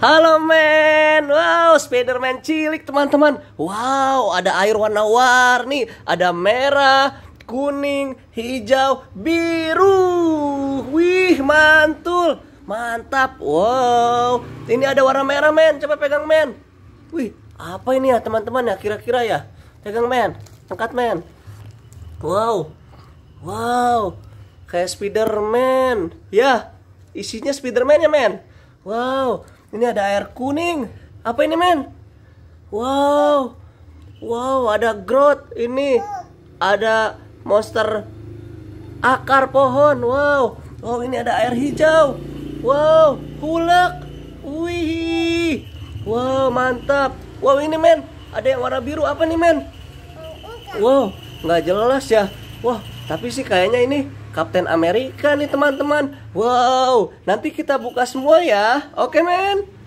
Halo men, wow Spiderman cilik teman-teman Wow ada air warna-warni, ada merah, kuning, hijau, biru Wih mantul, mantap Wow, ini ada warna merah men, coba pegang men Wih, apa ini ya teman-teman ya kira-kira ya Pegang men, angkat men Wow, wow Kayak Spiderman Ya, isinya Spiderman ya men Wow, ini ada air kuning. Apa ini, men? Wow. Wow, ada growth ini. Ada monster akar pohon. Wow. Wow, ini ada air hijau. Wow, hulak. Wih. Wow, mantap. Wow, ini, men. Ada yang warna biru apa nih, men? Oh, wow, nggak jelas ya. Wah, tapi sih kayaknya ini Kapten Amerika nih teman-teman. Wow, nanti kita buka semua ya. Oke, okay, men.